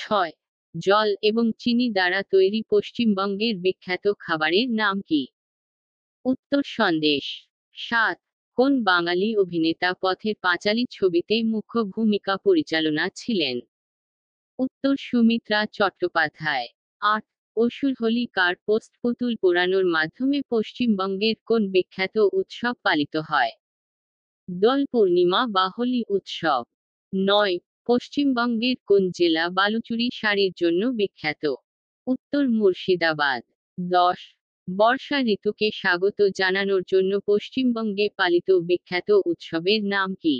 ছয় জল এবং চিনি দ্বারা তৈরি পশ্চিমবঙ্গের বিখ্যাত খাবারের নাম কি উত্তর সন্দেশ সাত কোন বাঙালি অভিনেতা পথের পাঁচালি ছবিতে মুখ্য ভূমিকা পরিচালনা ছিলেন উত্তর সুমিত্রা চট্টোপাধ্যায় আট অসুর হোলি কার পোস্ট পুতুল পোড়ানোর মাধ্যমে পশ্চিমবঙ্গের কোন বিখ্যাত উৎসব পালিত হয় দোল পূর্ণিমা বা হোলি উৎসব নয় পশ্চিমবঙ্গের কোন জেলা বালুচুরি শাড়ির জন্য বিখ্যাত উত্তর মুর্শিদাবাদ দশ বর্ষা ঋতুকে স্বাগত জানানোর জন্য পশ্চিমবঙ্গে পালিত বিখ্যাত উৎসবের নাম কি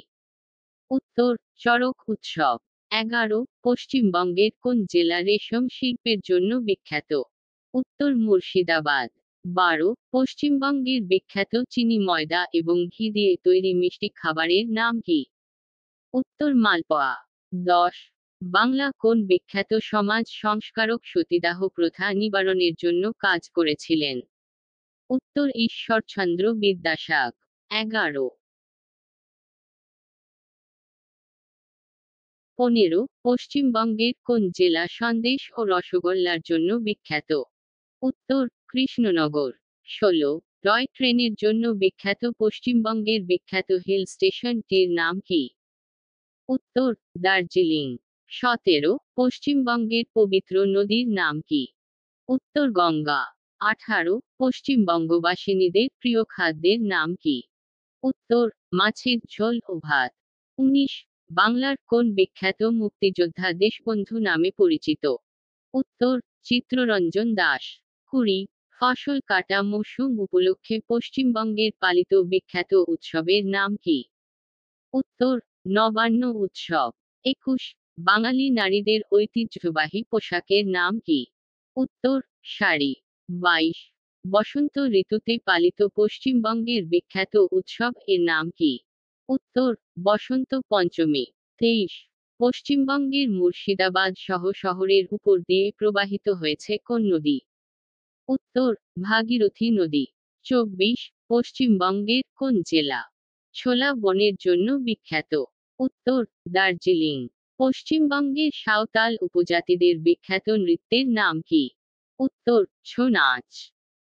উত্তর চরক উৎসব এগারো পশ্চিমবঙ্গের কোন জেলা রেশম শিল্পের জন্য বিখ্যাত উত্তর মুর্শিদাবাদ বারো পশ্চিমবঙ্গের বিখ্যাত চিনি ময়দা এবং ঘি দিয়ে তৈরি মিষ্টি খাবারের নাম কি উত্তর মালপোয়া দশ বাংলা কোন বিখ্যাত সমাজ সংস্কারক সতীদাহ প্রথা নিবারণের জন্য কাজ করেছিলেন উত্তর ঈশ্বরচন্দ্র বিদ্যাসাগ এগারো পনেরো পশ্চিমবঙ্গের কোন জেলা সন্দেশ ও রসগোল্লার জন্য বিখ্যাত উত্তর কৃষ্ণনগর ষোলো টয় ট্রেনের জন্য বিখ্যাত পশ্চিমবঙ্গের বিখ্যাত হিল স্টেশনটির নাম কি উত্তর দার্জিলিং সতেরো পশ্চিমবঙ্গের পবিত্র নদীর নাম কি উত্তর গঙ্গা আঠারো পশ্চিমবঙ্গবাসিনীদের প্রিয় খাদ্যের নাম কি উত্তর মাছের ঝোল ও ভাত উনিশ বাংলার কোন বিখ্যাত মুক্তিযোদ্ধা দেশবন্ধু নামে পরিচিত উত্তর চিত্ররঞ্জন দাস কুড়ি ফসল কাটা মৌসুম উপলক্ষে পশ্চিমবঙ্গের পালিত বিখ্যাত উৎসবের নাম কি উত্তর নবান্ন উৎসব একুশ বাঙালি নারীদের ঐতিহ্যবাহী পোশাকের নাম কি উত্তর শাড়ি বাইশ বসন্ত ঋতুতে পালিত পশ্চিমবঙ্গের বিখ্যাত উৎসব এর নাম কি উত্তর বসন্ত পঞ্চমী তেইশ পশ্চিমবঙ্গের মুর্শিদাবাদ সহ শহরের উপর দিয়ে প্রবাহিত হয়েছে কোন নদী উত্তর ভাগীরথী নদী চব্বিশ পশ্চিমবঙ্গের কোন জেলা ছোলা বনের জন্য বিখ্যাত উত্তর দার্জিলিং পশ্চিমবঙ্গের সাঁওতাল উপজাতিদের বিখ্যাত নৃত্যের নাম কি উত্তর ছৌ নাচ